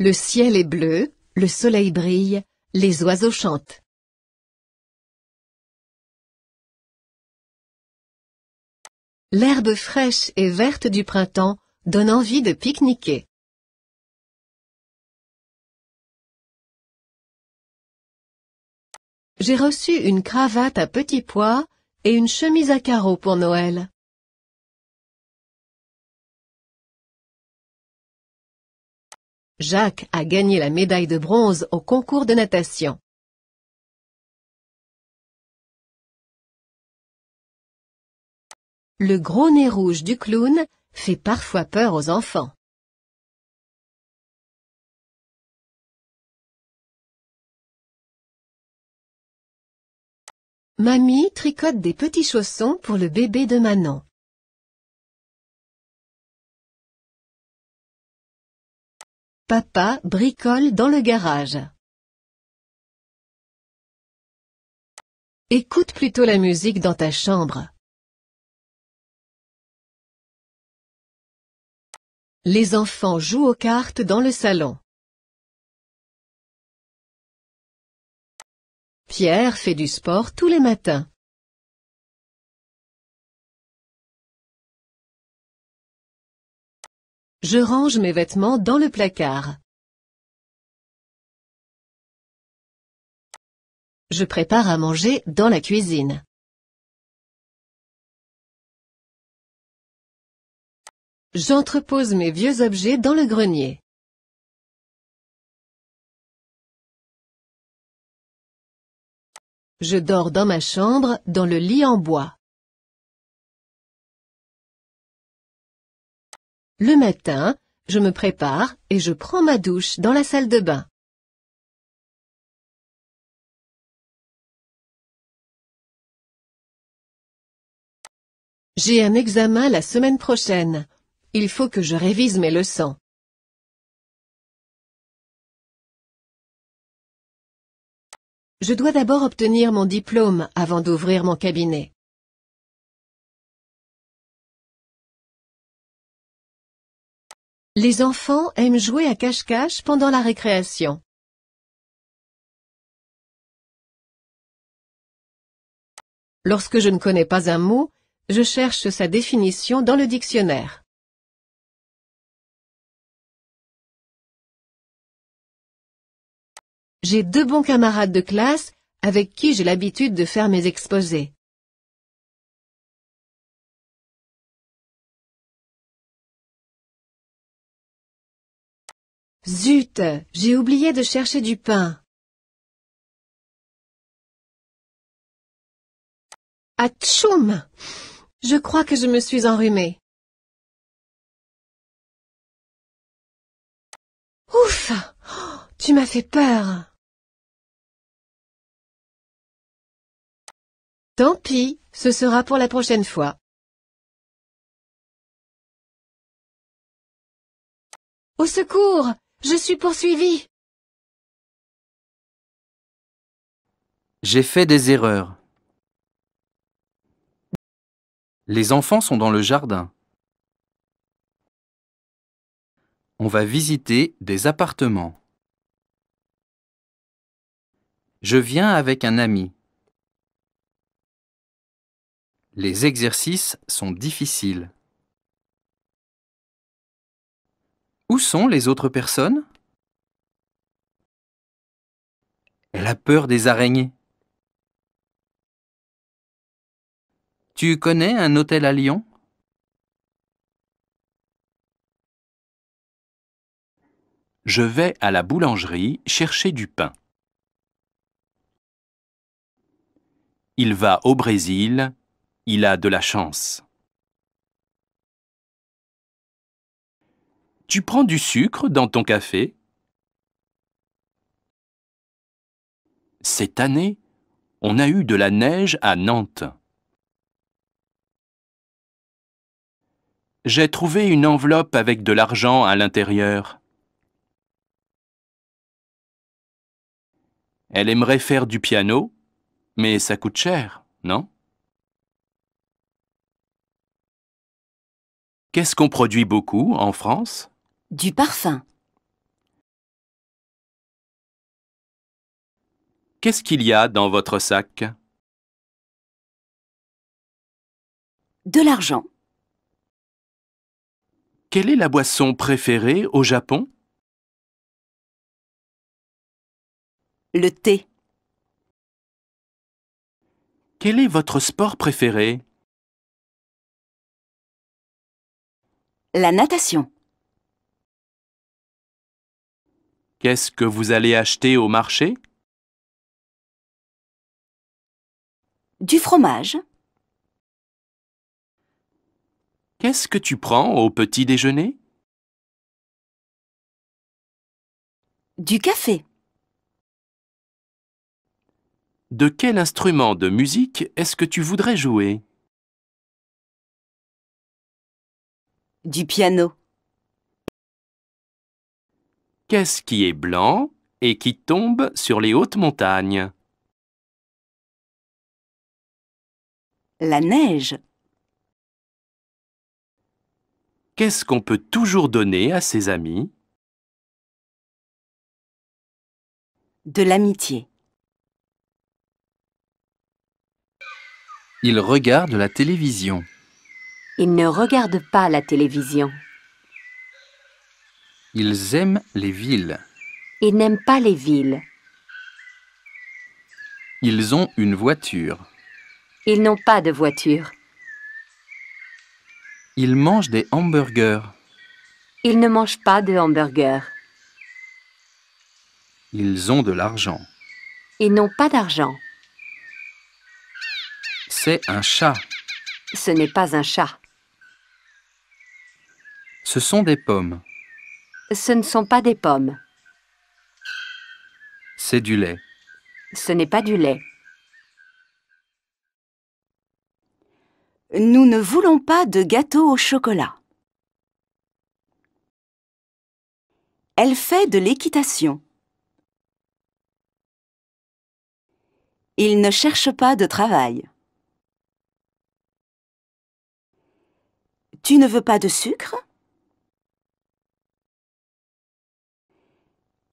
Le ciel est bleu, le soleil brille, les oiseaux chantent. L'herbe fraîche et verte du printemps donne envie de pique-niquer. J'ai reçu une cravate à petits pois et une chemise à carreaux pour Noël. Jacques a gagné la médaille de bronze au concours de natation. Le gros nez rouge du clown fait parfois peur aux enfants. Mamie tricote des petits chaussons pour le bébé de Manon. Papa bricole dans le garage. Écoute plutôt la musique dans ta chambre. Les enfants jouent aux cartes dans le salon. Pierre fait du sport tous les matins. Je range mes vêtements dans le placard. Je prépare à manger dans la cuisine. J'entrepose mes vieux objets dans le grenier. Je dors dans ma chambre, dans le lit en bois. Le matin, je me prépare et je prends ma douche dans la salle de bain. J'ai un examen la semaine prochaine. Il faut que je révise mes leçons. Je dois d'abord obtenir mon diplôme avant d'ouvrir mon cabinet. Les enfants aiment jouer à cache-cache pendant la récréation. Lorsque je ne connais pas un mot, je cherche sa définition dans le dictionnaire. J'ai deux bons camarades de classe avec qui j'ai l'habitude de faire mes exposés. Zut, j'ai oublié de chercher du pain. Atchoum Je crois que je me suis enrhumée. Ouf Tu m'as fait peur. Tant pis, ce sera pour la prochaine fois. Au secours je suis poursuivi. J'ai fait des erreurs. Les enfants sont dans le jardin. On va visiter des appartements. Je viens avec un ami. Les exercices sont difficiles. Où sont les autres personnes Elle a peur des araignées. Tu connais un hôtel à Lyon Je vais à la boulangerie chercher du pain. Il va au Brésil, il a de la chance. Tu prends du sucre dans ton café Cette année, on a eu de la neige à Nantes. J'ai trouvé une enveloppe avec de l'argent à l'intérieur. Elle aimerait faire du piano, mais ça coûte cher, non Qu'est-ce qu'on produit beaucoup en France du parfum. Qu'est-ce qu'il y a dans votre sac De l'argent. Quelle est la boisson préférée au Japon Le thé. Quel est votre sport préféré La natation. Qu'est-ce que vous allez acheter au marché Du fromage. Qu'est-ce que tu prends au petit déjeuner Du café. De quel instrument de musique est-ce que tu voudrais jouer Du piano. Qu'est-ce qui est blanc et qui tombe sur les hautes montagnes La neige. Qu'est-ce qu'on peut toujours donner à ses amis De l'amitié. Il regarde la télévision. Il ne regarde pas la télévision. Ils aiment les villes. Ils n'aiment pas les villes. Ils ont une voiture. Ils n'ont pas de voiture. Ils mangent des hamburgers. Ils ne mangent pas de hamburgers. Ils ont de l'argent. Ils n'ont pas d'argent. C'est un chat. Ce n'est pas un chat. Ce sont des pommes. Ce ne sont pas des pommes. C'est du lait. Ce n'est pas du lait. Nous ne voulons pas de gâteau au chocolat. Elle fait de l'équitation. Il ne cherche pas de travail. Tu ne veux pas de sucre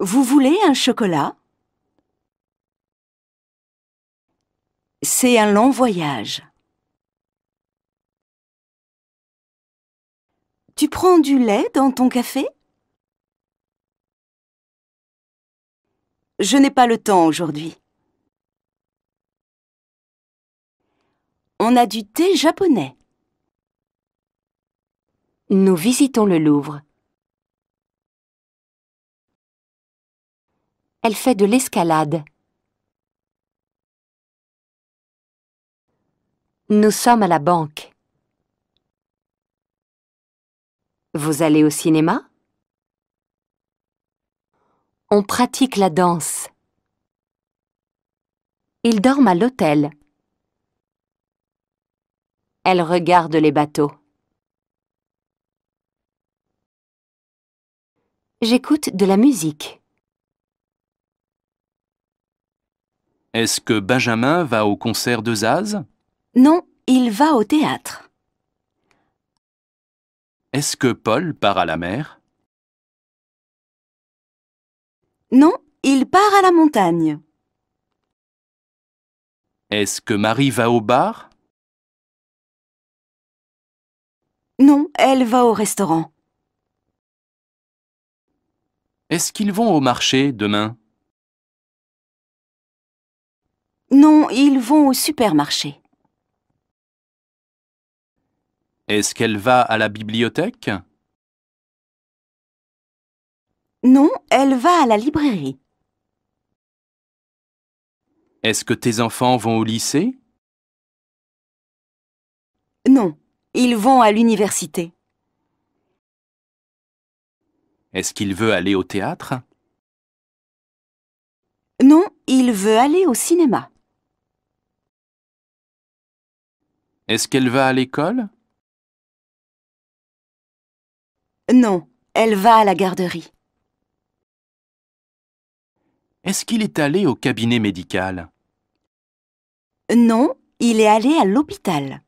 Vous voulez un chocolat C'est un long voyage. Tu prends du lait dans ton café Je n'ai pas le temps aujourd'hui. On a du thé japonais. Nous visitons le Louvre. Elle fait de l'escalade. Nous sommes à la banque. Vous allez au cinéma On pratique la danse. Ils dorment à l'hôtel. Elle regarde les bateaux. J'écoute de la musique. Est-ce que Benjamin va au concert de Zaz Non, il va au théâtre. Est-ce que Paul part à la mer Non, il part à la montagne. Est-ce que Marie va au bar Non, elle va au restaurant. Est-ce qu'ils vont au marché demain non, ils vont au supermarché. Est-ce qu'elle va à la bibliothèque Non, elle va à la librairie. Est-ce que tes enfants vont au lycée Non, ils vont à l'université. Est-ce qu'il veut aller au théâtre Non, il veut aller au cinéma. Est-ce qu'elle va à l'école Non, elle va à la garderie. Est-ce qu'il est allé au cabinet médical Non, il est allé à l'hôpital.